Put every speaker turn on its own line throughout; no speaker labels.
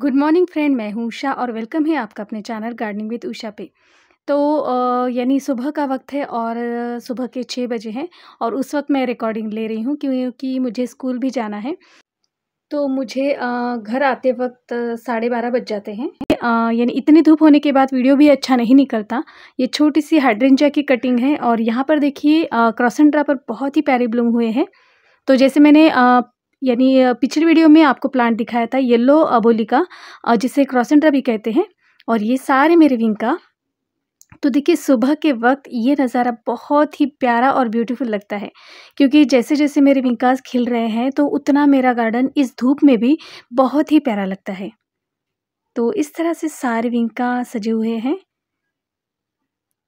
good morning friend मैं हूं उषा और वेलकम है आपका अपने चैनल गार्डनिंग विद उषा पे तो यानी सुबह का वक्त है और सुबह के छः बजे हैं और उस वक्त मैं रिकॉर्डिंग ले रही हूँ क्योंकि मुझे स्कूल भी जाना है तो मुझे घर आते वक्त साढ़े बारह बज जाते हैं यानी इतनी धूप होने के बाद वीडियो भी अच्छा नहीं निकलता ये छोटी सी हाइड्रेंजा की कटिंग है और यहाँ पर देखिए क्रॉसेंड्रा पर बहुत ही प्यारे ब्लूम हुए हैं तो जैसे मैंने यानी पिछली वीडियो में आपको प्लांट दिखाया था येलो अबोलिका जिसे क्रॉसेंड्रा भी कहते हैं और ये सारे मेरे विंग का तो देखिए सुबह के वक्त ये नज़ारा बहुत ही प्यारा और ब्यूटीफुल लगता है क्योंकि जैसे जैसे मेरे विंकास खिल रहे हैं तो उतना मेरा गार्डन इस धूप में भी बहुत ही प्यारा लगता है तो इस तरह से सारे विंका सजे हुए हैं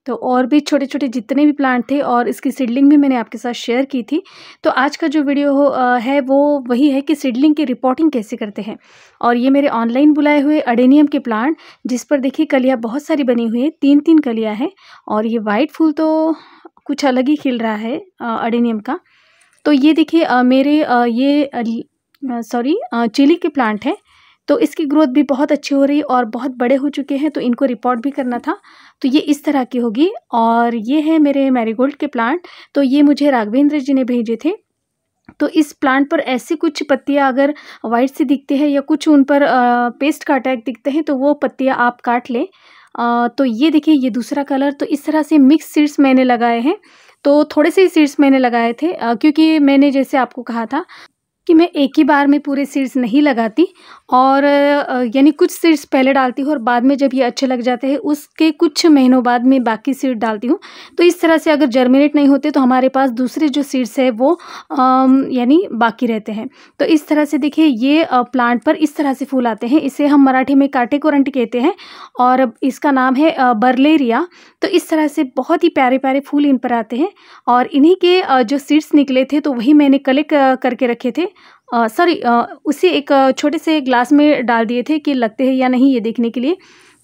तो और भी छोटे छोटे जितने भी प्लांट थे और इसकी सीडलिंग भी मैंने आपके साथ शेयर की थी तो आज का जो वीडियो है वो वही है कि सीडलिंग की रिपोर्टिंग कैसे करते हैं और ये मेरे ऑनलाइन बुलाए हुए अडेनियम के प्लांट जिस पर देखिए कलियाँ बहुत सारी बनी हुई है तीन तीन कलियाँ हैं और ये वाइट फूल तो कुछ अलग ही खिल रहा है अडेनियम का तो ये देखिए मेरे ये सॉरी चिली के प्लांट हैं तो इसकी ग्रोथ भी बहुत अच्छी हो रही और बहुत बड़े हो चुके हैं तो इनको रिपोर्ट भी करना था तो ये इस तरह की होगी और ये है मेरे मैरीगोल्ड के प्लांट तो ये मुझे राघवेंद्र जी ने भेजे थे तो इस प्लांट पर ऐसी कुछ पत्तियां अगर वाइट सी दिखती है या कुछ उन पर पेस्ट का अटैक दिखते हैं तो वो पत्तियां आप काट लें तो ये देखिए ये दूसरा कलर तो इस तरह से मिक्स सीड्स मैंने लगाए हैं तो थोड़े से ही सीड्स मैंने लगाए थे क्योंकि मैंने जैसे आपको कहा था कि मैं एक ही बार में पूरे सीड्स नहीं लगाती और यानी कुछ सीड्स पहले डालती हूँ और बाद में जब ये अच्छे लग जाते हैं उसके कुछ महीनों बाद में बाकी सीड डालती हूँ तो इस तरह से अगर जर्मिनेट नहीं होते तो हमारे पास दूसरे जो सीड्स है वो यानी बाकी रहते हैं तो इस तरह से देखिए ये प्लांट पर इस तरह से फूल आते हैं इसे हम मराठी में काटे कोरंट कहते हैं और इसका नाम है बर्लेरिया तो इस तरह से बहुत ही प्यारे प्यारे फूल इन पर आते हैं और इन्हीं के जो सीड्स निकले थे तो वही मैंने कलेक्ट करके रखे थे सॉरी उसे एक छोटे से ग्लास में डाल दिए थे कि लगते हैं या नहीं ये देखने के लिए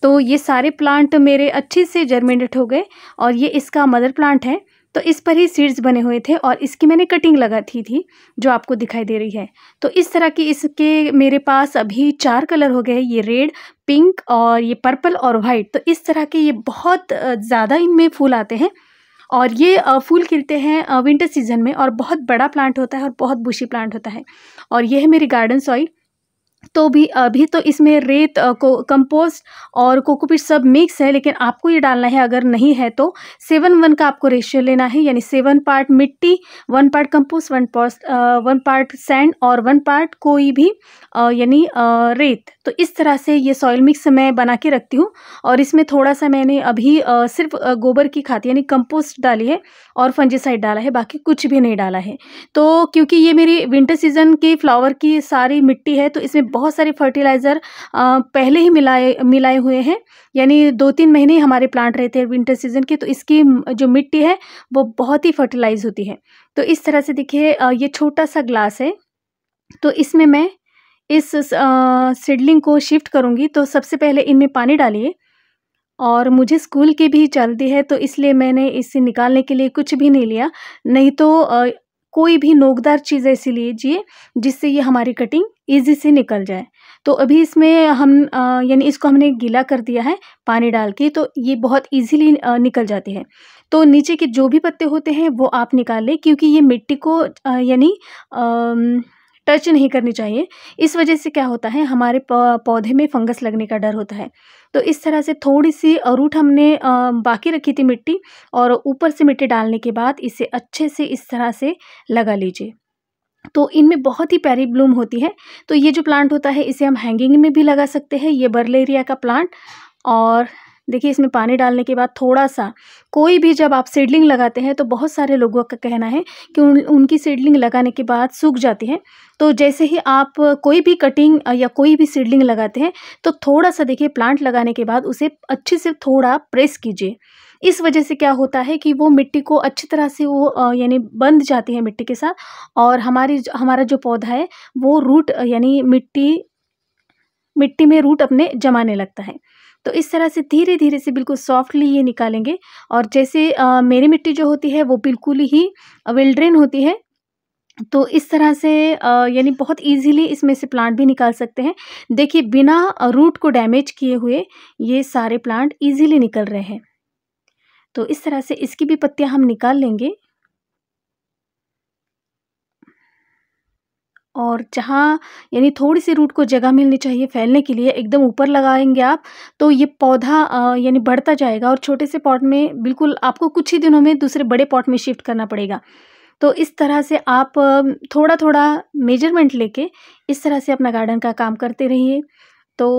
तो ये सारे प्लांट मेरे अच्छे से जर्मिनेट हो गए और ये इसका मदर प्लांट है तो इस पर ही सीड्स बने हुए थे और इसकी मैंने कटिंग लगा थी थी जो आपको दिखाई दे रही है तो इस तरह की इसके मेरे पास अभी चार कलर हो गए ये रेड पिंक और ये पर्पल और वाइट तो इस तरह के ये बहुत ज़्यादा इनमें फूल आते हैं और ये फूल खिलते हैं विंटर सीजन में और बहुत बड़ा प्लांट होता है और बहुत बुशी प्लांट होता है और यह है मेरी गार्डन सॉइल तो भी अभी तो इसमें रेत को कंपोस्ट और कोकोपीट सब मिक्स है लेकिन आपको ये डालना है अगर नहीं है तो सेवन वन का आपको रेशियो लेना है यानी सेवन पार्ट मिट्टी one part compost one part one part sand और वन पार्ट कोई भी यानी रेत तो इस तरह से ये सॉइल मिक्स मैं बना के रखती हूँ और इसमें थोड़ा सा मैंने अभी सिर्फ गोबर की खाद यानी कंपोस्ट डाली है और फंजीसाइड डाला है बाकी कुछ भी नहीं डाला है तो क्योंकि ये मेरी विंटर सीजन के फ्लावर की सारी मिट्टी है तो इसमें बहुत सारे फर्टिलाइज़र पहले ही मिलाए मिलाए हुए हैं यानी दो तीन महीने हमारे प्लांट रहते हैं विंटर सीजन के तो इसकी जो मिट्टी है वो बहुत ही फर्टिलाइज होती है तो इस तरह से देखिए ये छोटा सा ग्लास है तो इसमें मैं इस सीडलिंग को शिफ्ट करूँगी तो सबसे पहले इनमें पानी डालिए और मुझे स्कूल की भी चलती है तो इसलिए मैंने इसे निकालने के लिए कुछ भी नहीं लिया नहीं तो कोई भी नोकदार चीज़ ऐसी लीजिए जिससे ये हमारी कटिंग ईजी से निकल जाए तो अभी इसमें हम यानी इसको हमने गीला कर दिया है पानी डाल के तो ये बहुत ईजीली निकल जाती है तो नीचे के जो भी पत्ते होते हैं वो आप निकाल लें क्योंकि ये मिट्टी को यानी टच नहीं करनी चाहिए इस वजह से क्या होता है हमारे पौधे में फंगस लगने का डर होता है तो इस तरह से थोड़ी सी अरूट हमने बाकी रखी थी मिट्टी और ऊपर से मिट्टी डालने के बाद इसे अच्छे से इस तरह से लगा लीजिए तो इनमें बहुत ही प्यारी ब्लूम होती है तो ये जो प्लांट होता है इसे हम हैंगिंग में भी लगा सकते हैं ये बर्लेरिया का प्लांट और देखिए इसमें पानी डालने के बाद थोड़ा सा कोई भी जब आप सीडलिंग लगाते हैं तो बहुत सारे लोगों का कहना है कि उन उनकी सीडलिंग लगाने के बाद सूख जाती है तो जैसे ही आप कोई भी कटिंग या कोई भी सीडलिंग लगाते हैं तो थोड़ा सा देखिए प्लांट लगाने के बाद उसे अच्छे से थोड़ा प्रेस कीजिए इस वजह से क्या होता है कि वो मिट्टी को अच्छी तरह से वो यानी बंध जाती है मिट्टी के साथ और हमारी हमारा जो पौधा है वो रूट यानी मिट्टी मिट्टी में रूट अपने जमाने लगता है तो इस तरह से धीरे धीरे से बिल्कुल सॉफ्टली ये निकालेंगे और जैसे आ, मेरी मिट्टी जो होती है वो बिल्कुल ही वेल ड्रेन होती है तो इस तरह से यानी बहुत इजीली इसमें से प्लांट भी निकाल सकते हैं देखिए बिना रूट को डैमेज किए हुए ये सारे प्लांट इजीली निकल रहे हैं तो इस तरह से इसकी भी पत्तियां हम निकाल लेंगे और जहाँ यानी थोड़ी सी रूट को जगह मिलनी चाहिए फैलने के लिए एकदम ऊपर लगाएंगे आप तो ये पौधा यानी बढ़ता जाएगा और छोटे से पॉट में बिल्कुल आपको कुछ ही दिनों में दूसरे बड़े पॉट में शिफ्ट करना पड़ेगा तो इस तरह से आप थोड़ा थोड़ा मेजरमेंट लेके इस तरह से अपना गार्डन का काम करते रहिए तो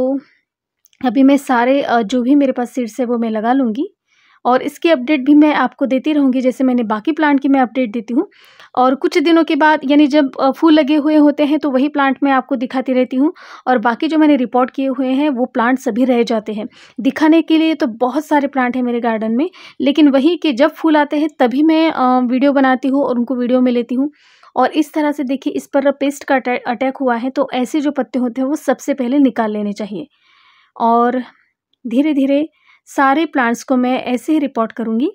अभी मैं सारे जो भी मेरे पास सीड्स है वो मैं लगा लूँगी और इसकी अपडेट भी मैं आपको देती रहूँगी जैसे मैंने बाकी प्लांट की मैं अपडेट देती हूँ और कुछ दिनों के बाद यानी जब फूल लगे हुए होते हैं तो वही प्लांट मैं आपको दिखाती रहती हूँ और बाकी जो मैंने रिपोर्ट किए हुए हैं वो प्लांट सभी रह जाते हैं दिखाने के लिए तो बहुत सारे प्लांट हैं मेरे गार्डन में लेकिन वही कि जब फूल आते हैं तभी मैं वीडियो बनाती हूँ और उनको वीडियो में लेती हूँ और इस तरह से देखिए इस पर पेस्ट का अटैक हुआ है तो ऐसे जो पत्ते होते हैं वो सबसे पहले निकाल लेने चाहिए और धीरे धीरे सारे प्लांट्स को मैं ऐसे ही रिपोर्ट करूँगी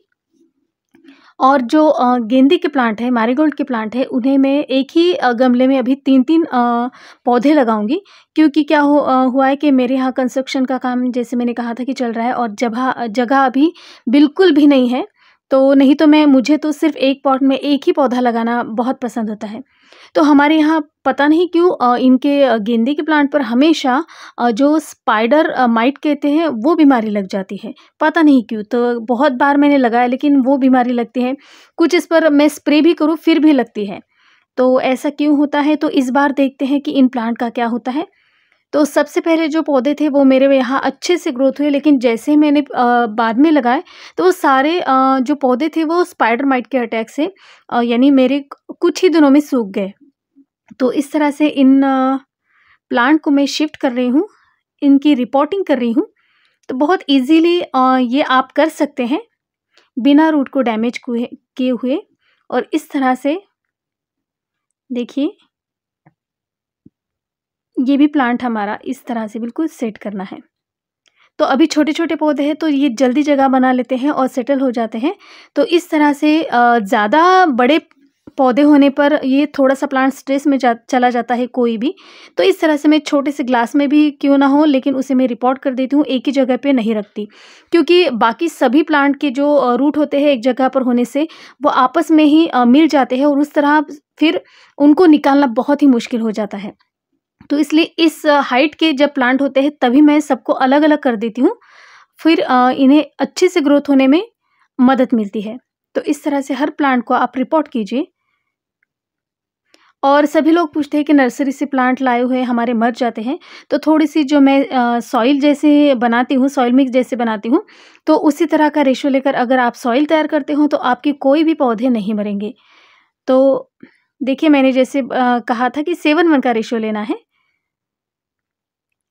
और जो गेंदे के प्लांट है मैरीगोल्ड के प्लांट है उन्हें मैं एक ही गमले में अभी तीन तीन पौधे लगाऊंगी क्योंकि क्या हो हुआ है कि मेरे यहाँ कंस्ट्रक्शन का काम जैसे मैंने कहा था कि चल रहा है और जगह जगह अभी बिल्कुल भी नहीं है तो नहीं तो मैं मुझे तो सिर्फ एक पॉट में एक ही पौधा लगाना बहुत पसंद होता है तो हमारे यहाँ पता नहीं क्यों इनके गेंदे के प्लांट पर हमेशा जो स्पाइडर माइट कहते हैं वो बीमारी लग जाती है पता नहीं क्यों तो बहुत बार मैंने लगाया लेकिन वो बीमारी लगती है कुछ इस पर मैं स्प्रे भी करूँ फिर भी लगती है तो ऐसा क्यों होता है तो इस बार देखते हैं कि इन प्लांट का क्या होता है तो सबसे पहले जो पौधे थे वो मेरे यहाँ अच्छे से ग्रोथ हुए लेकिन जैसे ही मैंने बाद में लगाए तो वो सारे जो पौधे थे वो स्पाइडर माइट के अटैक से यानी मेरे कुछ ही दिनों में सूख गए तो इस तरह से इन प्लांट को मैं शिफ्ट कर रही हूँ इनकी रिपोर्टिंग कर रही हूँ तो बहुत इजीली ये आप कर सकते हैं बिना रूट को डैमेज किए हुए और इस तरह से देखिए ये भी प्लांट हमारा इस तरह से बिल्कुल सेट करना है तो अभी छोटे छोटे पौधे हैं तो ये जल्दी जगह बना लेते हैं और सेटल हो जाते हैं तो इस तरह से ज़्यादा बड़े पौधे होने पर ये थोड़ा सा प्लांट स्ट्रेस में जा चला जाता है कोई भी तो इस तरह से मैं छोटे से ग्लास में भी क्यों ना हो लेकिन उसे मैं रिपोर्ट कर देती हूँ एक ही जगह पे नहीं रखती क्योंकि बाकी सभी प्लांट के जो रूट होते हैं एक जगह पर होने से वो आपस में ही मिल जाते हैं और उस तरह फिर उनको निकालना बहुत ही मुश्किल हो जाता है तो इसलिए इस हाइट के जब प्लांट होते हैं तभी मैं सबको अलग अलग कर देती हूँ फिर इन्हें अच्छे से ग्रोथ होने में मदद मिलती है तो इस तरह से हर प्लांट को आप रिपोर्ट कीजिए और सभी लोग पूछते हैं कि नर्सरी से प्लांट लाए हुए हमारे मर जाते हैं तो थोड़ी सी जो मैं सॉइल जैसे बनाती हूँ सॉइल मिक्स जैसे बनाती हूँ तो उसी तरह का रेशो लेकर अगर आप सॉइल तैयार करते हो तो आपके कोई भी पौधे नहीं मरेंगे तो देखिए मैंने जैसे आ, कहा था कि सेवन वन का रेशो लेना है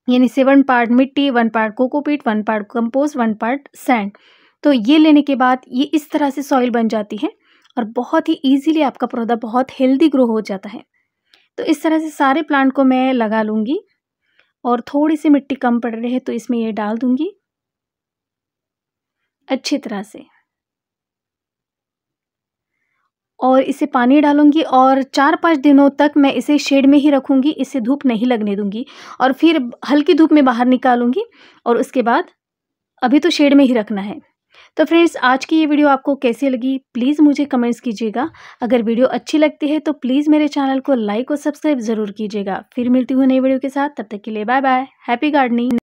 यानी सेवन पार्ट मिट्टी one part cocopeat one part compost one part sand तो ये लेने के बाद ये इस तरह से सॉइल बन जाती है और बहुत ही ईजिली आपका पौधा बहुत हेल्दी ग्रो हो जाता है तो इस तरह से सारे प्लांट को मैं लगा लूँगी और थोड़ी सी मिट्टी कम पड़ रही है तो इसमें ये डाल दूँगी अच्छी तरह से और इसे पानी डालूँगी और चार पाँच दिनों तक मैं इसे शेड में ही रखूँगी इसे धूप नहीं लगने दूँगी और फिर हल्की धूप में बाहर निकालूँगी और उसके बाद अभी तो शेड में ही रखना है तो फ्रेंड्स आज की ये वीडियो आपको कैसी लगी प्लीज़ मुझे कमेंट्स कीजिएगा अगर वीडियो अच्छी लगती है तो प्लीज़ मेरे चैनल को लाइक और सब्सक्राइब ज़रूर कीजिएगा फिर मिलती हूँ नई वीडियो के साथ तब तक के लिए बाय बाय हैप्पी गार्डनिंग